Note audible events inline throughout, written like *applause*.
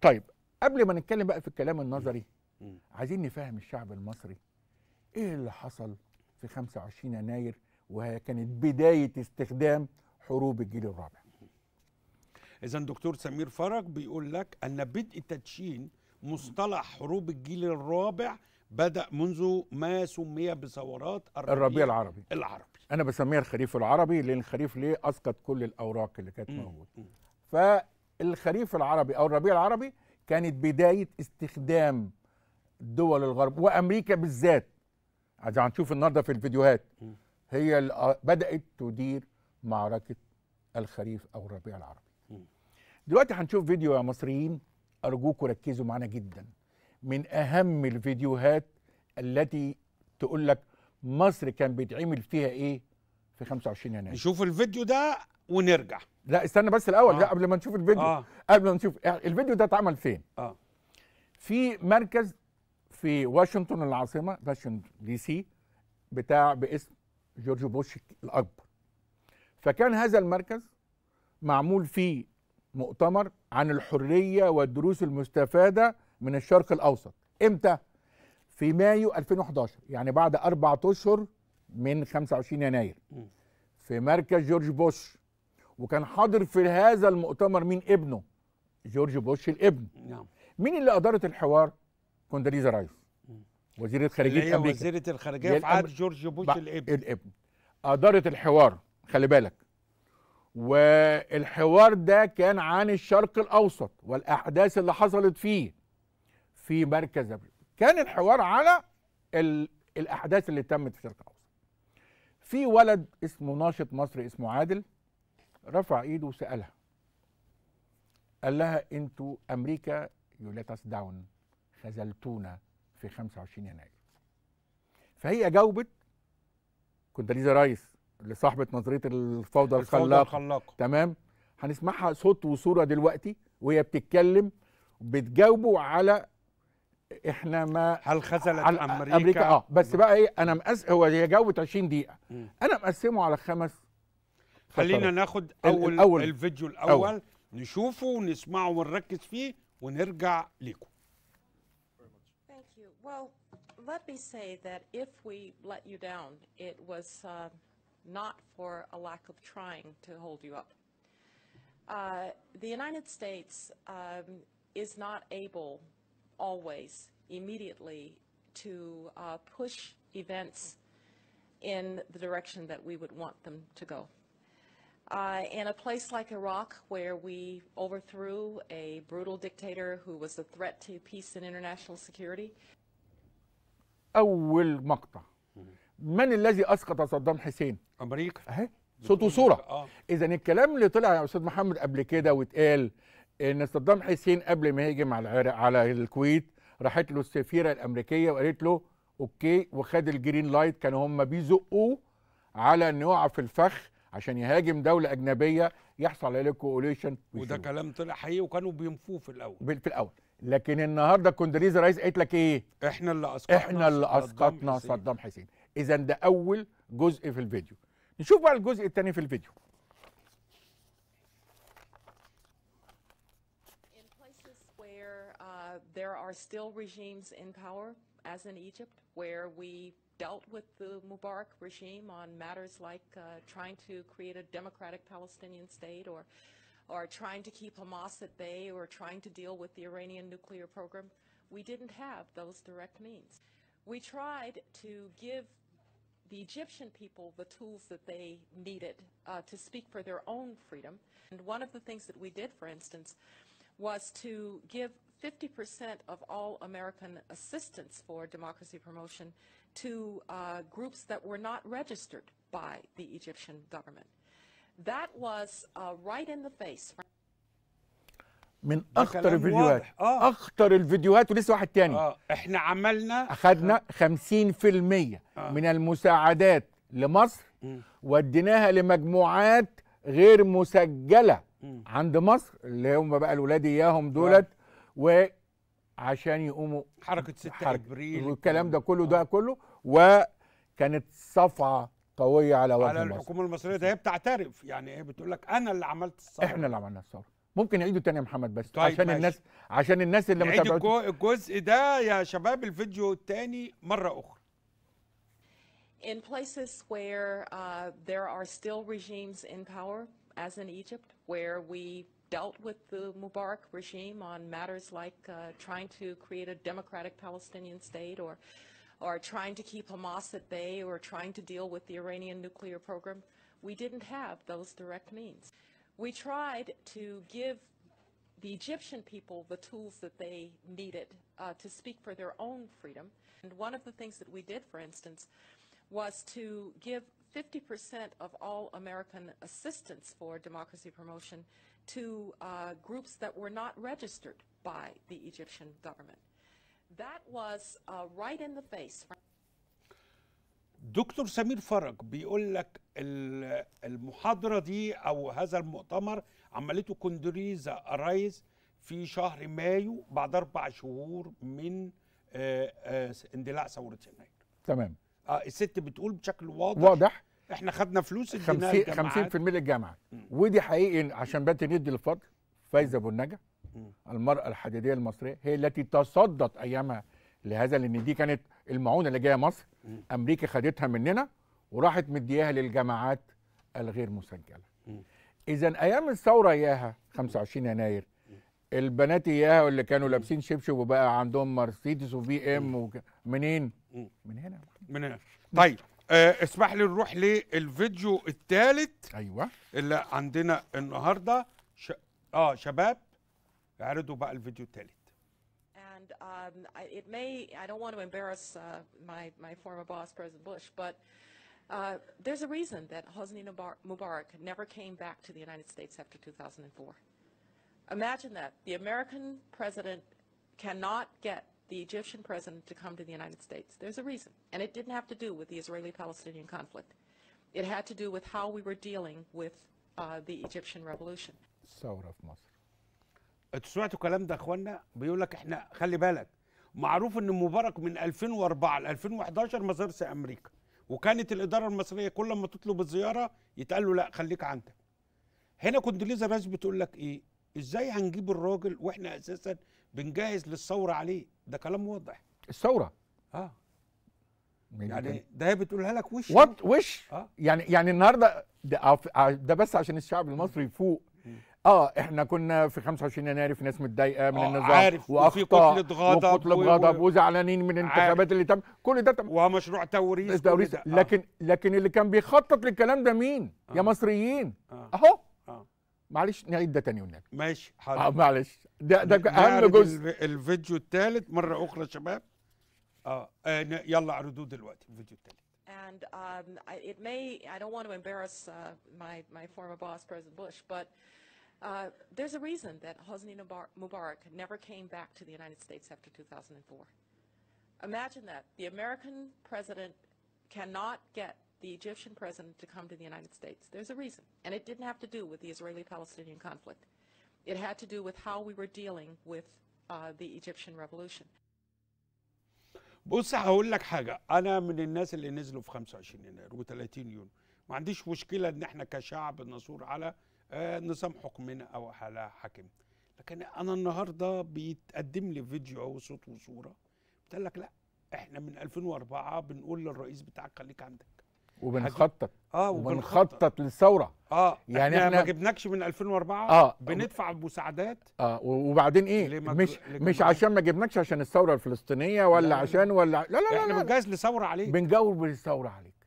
طيب قبل ما نتكلم بقى في الكلام النظري عايزين نفهم الشعب المصري ايه اللي حصل في 25 يناير وهي كانت بدايه استخدام حروب الجيل الرابع اذا دكتور سمير فرج بيقول لك ان بدء تدشين مصطلح حروب الجيل الرابع بدا منذ ما سمي بثورات الربيع, الربيع العربي العربي انا بسميها الخريف العربي لان الخريف ليه اسقط كل الاوراق اللي كانت موجوده الخريف العربي او الربيع العربي كانت بدايه استخدام دول الغرب وامريكا بالذات هنشوف النهارده في الفيديوهات هي بدات تدير معركه الخريف او الربيع العربي دلوقتي هنشوف فيديو يا مصريين ارجوكم ركزوا معانا جدا من اهم الفيديوهات التي تقول لك مصر كان بيتعمل فيها ايه في 25 يناير نشوف الفيديو ده ونرجع لا استنى بس الاول آه. لا قبل ما نشوف الفيديو آه. قبل ما نشوف الفيديو ده اتعمل فين اه في مركز في واشنطن العاصمه واشنطن دي سي بتاع باسم جورج بوش الاكبر فكان هذا المركز معمول فيه مؤتمر عن الحريه والدروس المستفاده من الشرق الاوسط امتى في مايو 2011 يعني بعد اربع اشهر من 25 يناير في مركز جورج بوش وكان حاضر في هذا المؤتمر مين ابنه جورج بوش الابن نعم مين اللي ادارت الحوار كوندريزا رايس وزيره خارجيه اللي هي امريكا وزيره الخارجيه في عهد جورج بوش الابن الابن ادارت الحوار خلي بالك والحوار ده كان عن الشرق الاوسط والاحداث اللي حصلت فيه في مركز كان الحوار على الاحداث اللي تمت في الشرق الاوسط في ولد اسمه ناشط مصري اسمه عادل رفع ايده وسالها قال لها انتوا امريكا يو ليت اس داون خذلتونا في 25 يناير فهي جاوبت كونداليزا رايس لصاحبه نظريه الفوضى الخلاقه الخلاق. تمام هنسمعها صوت وصوره دلوقتي وهي بتتكلم بتجاوبه على احنا ما هل خذلت امريكا امريكا اه بس بقى ايه انا مقس هو هي جاوبت 20 دقيقه م. انا مقسمه على خمس خلينا ناخد اول, الفيديو الاول أول. نشوفه ونسمعه ونركز فيه ونرجع لكم Thank you. Well, let me say that if we let you down, it was uh, not for a lack of trying to hold you up. Uh, the United States um, is not able always immediately to uh, push events in the direction that we would want them to go. Uh, in a place like Iraq, where we overthrew a brutal dictator who was a threat to peace and international security. أول مقطع من الذي أسقط صدام حسين؟ أمريكا أهي صوت وصورة آه. إذا الكلام اللي طلع يا أستاذ محمد قبل كده واتقال إن صدام حسين قبل ما يهجم على العراق على الكويت راحت له السفيرة الأمريكية وقالت له أوكي وخد الجرين لايت كانوا هم بيزقوه على إنه يقع في الفخ عشان يهاجم دوله اجنبيه يحصل عليه كوليشن وده كلام طلع حقيقي وكانوا بينفوه في الاول في الاول لكن النهارده كوندريز رايس قالت لك ايه؟ احنا اللي اسقطنا احنا اللي اسقطنا صدام حسين اذا ده اول جزء في الفيديو نشوف بقى الجزء الثاني في الفيديو uh, there are still regimes in power, as in Egypt, where we dealt with the Mubarak regime on matters like uh, trying to create a democratic Palestinian state or, or trying to keep Hamas at bay or trying to deal with the Iranian nuclear program. We didn't have those direct means. We tried to give the Egyptian people the tools that they needed uh, to speak for their own freedom. And one of the things that we did, for instance, was to give 50% of all American assistance for democracy promotion to uh, groups that were not registered by the Egyptian government. That was uh, right in the face. من اخطر الفيديوهات آه. اخطر الفيديوهات ولسه واحد تاني آه. احنا عملنا اخذنا آه. 50% آه. من المساعدات لمصر وديناها لمجموعات غير مسجله م. عند مصر اللي هم بقى الولاد اياهم دولت آه. وعشان يقوموا حركه 6 حركة ابريل والكلام ده كله ده آه. كله وكانت صفعه قويه على وجه على الحكومه المصريه ده هي بتعترف يعني هي بتقول لك انا اللي عملت الثوره احنا اللي عملنا الثوره ممكن نعيده تاني يا محمد بس طيب عشان ماشي. الناس عشان الناس اللي نعيد الجو... الجزء ده يا شباب الفيديو التاني مره اخرى In places where uh, there are still regimes in power, as in Egypt, where we dealt with the Mubarak regime on matters like uh, trying to create a democratic Palestinian state or, or trying to keep Hamas at bay or trying to deal with the Iranian nuclear program. We didn't have those direct means. We tried to give the Egyptian people the tools that they needed uh, to speak for their own freedom. And one of the things that we did, for instance, was to give 50% of all American assistance for democracy promotion to uh, groups that were not registered by the Egyptian government. That was uh, right in the face. دكتور سمير فرج بيقول لك المحاضره دي او هذا المؤتمر عملته كوندريزا ارايز في شهر مايو بعد اربع شهور من آه، آه، اندلاع ثوره يناير. تمام. آه، الست بتقول بشكل واضح واضح احنا خدنا فلوس في 50% للجامعه ودي حقيقي عشان بات ندي الفضل فايزه أبو النجا المراه الحديديه المصريه هي التي تصدت ايامها لهذا لان دي كانت المعونه اللي جايه مصر امريكا خدتها مننا وراحت مدياها للجامعات الغير مسجله اذا ايام الثوره اياها 25 يناير البنات اياها واللي كانوا لابسين شبشب وبقى عندهم مرسيدس وفي ام منين من هنا من هنا طيب آه اسمح لي نروح للفيديو الثالث ايوه اللي عندنا النهارده ش... اه شباب اعرضوا بقى الفيديو الثالث and um, I, it may I don't want to embarrass uh, my my former boss President Bush but uh, there's a reason that Hosni Mubarak never came back to the United States after 2004 imagine that the American president cannot get the Egyptian president to come to the United States. There's a reason. And it didn't have to do with the Israeli-Palestinian conflict. It had to do with how we were dealing with uh, the Egyptian revolution. الثورة في مصر. انتوا سمعتوا الكلام ده اخوانا؟ بيقول لك احنا خلي بالك معروف ان مبارك من 2004 ل 2011 ما زارش امريكا وكانت الاداره المصريه كل ما تطلب الزياره يتقال له لا خليك عندك. هنا كنت ليزا راس بتقول لك ايه؟ ازاي هنجيب الراجل واحنا اساسا بنجهز للثوره عليه؟ ده كلام واضح الثوره اه يعني ده هي بتقولها لك وش وط وش آه. يعني يعني النهارده ده, آه، ده بس عشان الشعب المصري يفوق اه احنا كنا في 25 يناير في ناس متضايقه من آه النظام عارف وفي كتله غضب وكتله و... غضب وزعلانين من الانتخابات اللي تم كل ده تم ومشروع توريث توريث آه. لكن آه. لكن اللي كان بيخطط للكلام ده مين آه. يا مصريين آه. اهو معلش نعيد ده تاني هناك ماشي حاضر آه معلش ده ده اهم جزء الفيديو الثالث مره اخرى شباب اه يلا اعرضوه دلوقتي الفيديو الثالث And um, I, it may, I don't want to embarrass uh, my, my former boss, President Bush, but uh, there's a reason that Hosni Mubarak never came back to the United States after 2004. Imagine that. The American president cannot get the Egyptian president to come to the United States. There's a reason. And it didn't have to do with the Israeli-Palestinian conflict. It had to do with how we were dealing with uh, the Egyptian revolution. بص هقول لك حاجة أنا من الناس اللي نزلوا في 25 يناير و30 يونيو ما عنديش مشكلة إن إحنا كشعب نصور على آه، نظام حكمنا أو على حاكمنا لكن أنا النهاردة بيتقدم لي فيديو صوت وصورة بتقول لك لا إحنا من 2004 بنقول للرئيس بتاعك خليك عندك وبنخطط اه وبنخطط للثوره اه يعني احنا, احنا ما جبناكش من 2004 اه بندفع مساعدات اه وبعدين ايه مش مش عشان ما جبناكش عشان الثوره الفلسطينيه ولا لا عشان ولا لا لا لا احنا بنجهز لثوره عليك بنجاوب للثوره عليك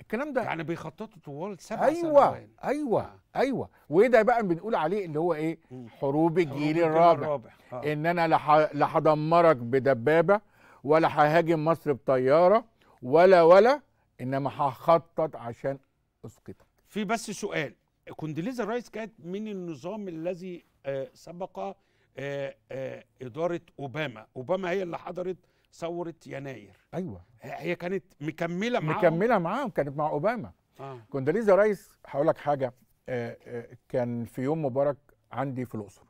الكلام ده يعني بيخططوا طوال سبع أيوة سنوات ايوه آه. ايوه ايوه وايه ده بقى بنقول عليه اللي هو ايه حروب الجيل الرابع, الرابع. آه. ان انا لا هدمرك بدبابه ولا ههاجم مصر بطياره ولا ولا انما هخطط عشان اسقطك في بس سؤال كونديليزا رايس كانت من النظام الذي آه، سبق آه، آه، اداره اوباما اوباما هي اللي حضرت ثوره يناير ايوه هي كانت مكمله معاهم مكمله معاهم كانت مع اوباما آه. كونداليزا رايس هقول لك حاجه كان في يوم مبارك عندي في الاقصر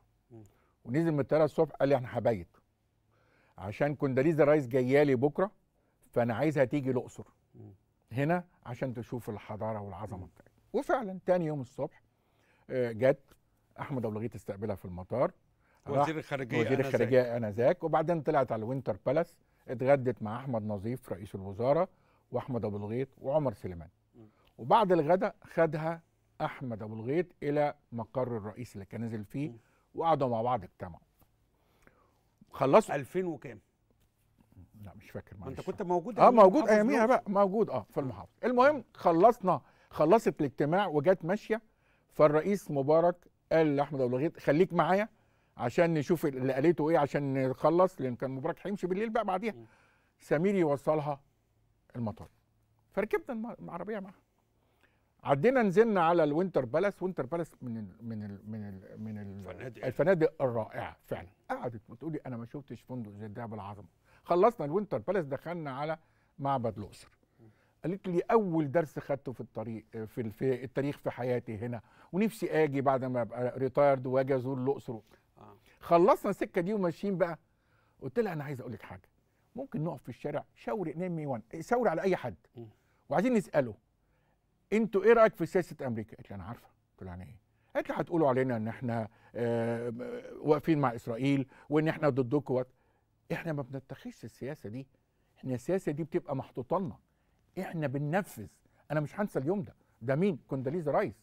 ونزل من الطياره الصبح قال لي انا هبيت عشان كونداليزا رايس جايه لي بكره فانا عايزها تيجي الاقصر هنا عشان تشوف الحضاره والعظمه بتاعتها وفعلا تاني يوم الصبح آه، جت احمد ابو لغيت استقبلها في المطار وزير الخارجيه وزير الخارجيه انذاك وبعدين طلعت على الوينتر بالاس اتغدت مع احمد نظيف رئيس الوزاره واحمد ابو الغيط وعمر سليمان وبعد الغداء خدها احمد ابو الغيط الى مقر الرئيس اللي كان نزل فيه وقعدوا مع بعض اجتمعوا خلصوا 2000 وكام لا مش فاكر معلش انت كنت موجود اه موجود اياميها بقى موجود اه في المحافظه المهم خلصنا خلصت الاجتماع وجت ماشيه فالرئيس مبارك قال لاحمد ابو الغيط خليك معايا عشان نشوف اللي قالته ايه عشان نخلص لان كان مبارك هيمشي بالليل بقى بعديها سمير يوصلها المطار فركبنا العربيه معاها عدينا نزلنا على الوينتر بالاس وينتر بالاس من الـ من الـ من الـ من الـ الفنادق يعني. الفنادق الرائعه فعلا قعدت بتقولي انا ما شفتش فندق زي ده بالعظمه خلصنا الوينتر بالاس دخلنا على معبد الاقصر قالت لي اول درس خدته في الطريق في, في التاريخ في حياتي هنا ونفسي اجي بعد ما ابقى ريتايرد واجي ازور الاقصر آه. خلصنا السكه دي وماشيين بقى قلت لها انا عايز اقول لك حاجه ممكن نقف في الشارع نيم مي وان شاوري على اي حد وعايزين نساله انتوا ايه رايك في سياسه امريكا قالت لي انا عارفه قلت لها يعني ايه قالت لي هتقولوا علينا ان احنا آه، واقفين مع اسرائيل وان احنا ضدكم احنا ما بنتخذش السياسه دي احنا السياسه دي بتبقى محطوطه لنا احنا بننفذ انا مش هنسى اليوم ده ده مين كونداليزا رايس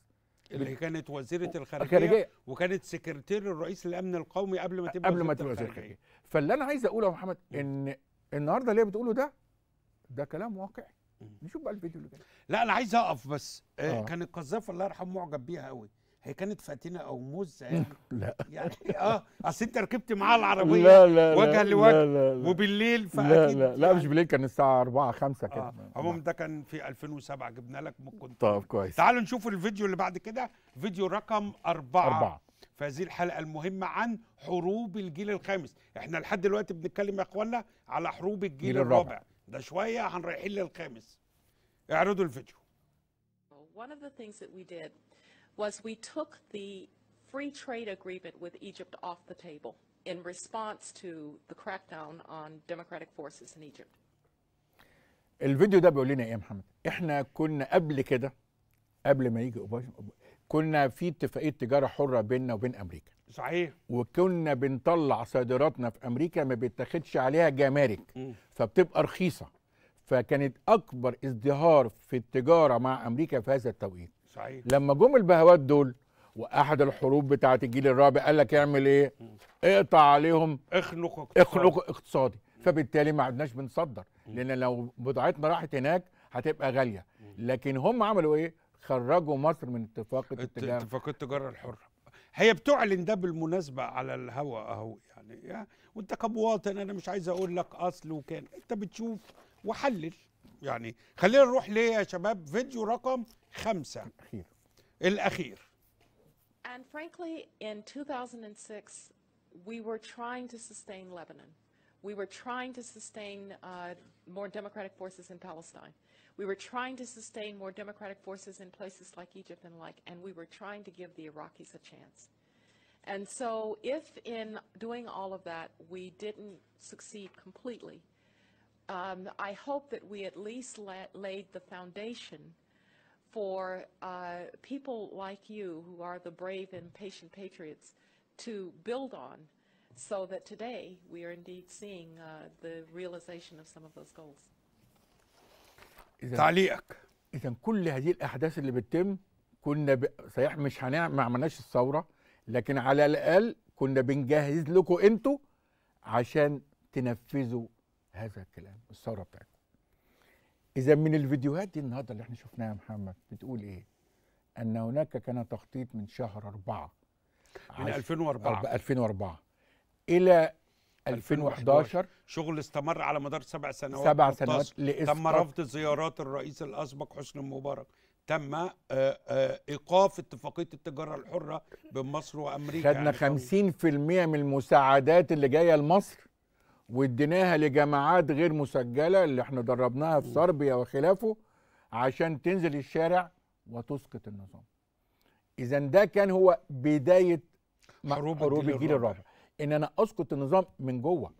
اللي كانت وزيره الخارجيه, الخارجية. وكانت سكرتير الرئيس الامن القومي قبل ما تبقى قبل ما تبقى وزيره الخارجيه فاللي انا عايز اقوله يا محمد ان النهارده اللي بتقوله ده ده كلام واقعي نشوف بقى الفيديو اللي جاي لا انا عايز اقف بس آه. آه. كان القذافي الله يرحمه معجب بيها قوي هي كانت فاتنه او موز *laughs* يعني لا يعني اه اصل انت ركبت معاها العربيه لا لا وجها لوجه وبالليل فاكيد لا لا, يعني لا مش يعني بالليل كان الساعه 4 5 كده آه عموما ده كان في 2007 جبنا لك ممكن طب كويس تعالوا نشوف الفيديو اللي بعد كده فيديو رقم أربعة أربعة في هذه الحلقه المهمه عن حروب الجيل الخامس احنا لحد دلوقتي بنتكلم يا اخوانا على حروب الجيل الرابع. الرابع ده شويه هنريحين للخامس اعرضوا الفيديو One of the things that we did was we took the free trade agreement with Egypt off the table in response to the crackdown on democratic forces in Egypt. الفيديو ده بيقول لنا ايه يا محمد؟ احنا كنا قبل كده قبل ما يجي اوباما كنا في اتفاقيه تجاره حره بيننا وبين امريكا. صحيح. وكنا بنطلع صادراتنا في امريكا ما بيتاخدش عليها جمارك فبتبقى رخيصه. فكانت اكبر ازدهار في التجاره مع امريكا في هذا التوقيت. صحيح لما جم البهوات دول واحد الحروب بتاعه الجيل الرابع قال لك اعمل ايه؟ اقطع عليهم اخنق اقتصادي اخنق اقتصادي فبالتالي ما عدناش بنصدر لان لو بضاعتنا راحت هناك هتبقى غاليه لكن هم عملوا ايه؟ خرجوا مصر من اتفاق التجاره اتفاق التجاره الحره هي بتعلن ده بالمناسبه على الهوا اهو يعني وانت كمواطن انا مش عايز اقول لك اصل وكان انت بتشوف وحلل يعني خلينا نروح ليه يا شباب فيديو رقم خمسة الأخير And frankly, in 2006, we were trying to sustain Lebanon. We were trying to sustain uh, more democratic forces in Palestine. We were trying to sustain more democratic forces in places like Egypt and like, and we were trying to give the Iraqis a chance. And so if in doing all of that, we didn't succeed completely, um, I hope that we at least la laid the foundation for uh, people like you who are the brave and patient patriots to build on so that today we are indeed seeing uh, the realization of some of those goals. تعليقك اذا كل هذه الاحداث اللي بتتم كنا ب... صحيح مش هنعمل ما عملناش الثوره لكن على الاقل كنا بنجهز لكم انتوا عشان تنفذوا هذا الكلام الثوره بتاعتكم اذا من الفيديوهات دي النهارده اللي احنا شفناها يا محمد بتقول ايه ان هناك كان تخطيط من شهر 4 من 2004 2004 الى 2011 شغل استمر على مدار سبع سنوات سبع سنوات تم رفض زيارات الرئيس الاسبق حسني مبارك تم آه، آه، ايقاف اتفاقيه التجاره الحره بين مصر وامريكا خدنا يعني 50% من المساعدات اللي جايه لمصر واديناها لجماعات غير مسجله اللي احنا دربناها في صربيا وخلافه عشان تنزل الشارع وتسقط النظام اذا ده كان هو بدايه حروب, حروب الجيل الرابع ان انا اسقط النظام من جوه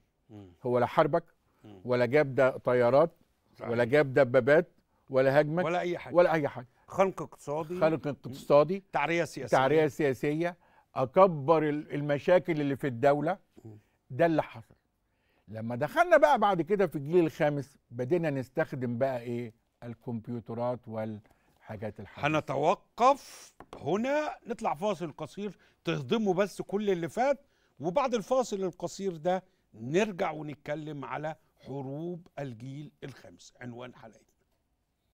هو لا حاربك ولا جاب ده طيارات ولا جاب دبابات ولا هجمك ولا اي حاجه ولا اي حاجه خنق اقتصادي خنق اقتصادي تعريه سياسيه تعريه سياسيه اكبر المشاكل اللي في الدوله ده اللي حصل لما دخلنا بقى بعد كده في الجيل الخامس بدينا نستخدم بقى ايه الكمبيوترات والحاجات الحديثه هنتوقف هنا نطلع فاصل قصير تهضموا بس كل اللي فات وبعد الفاصل القصير ده نرجع ونتكلم على حروب الجيل الخامس عنوان حلقتنا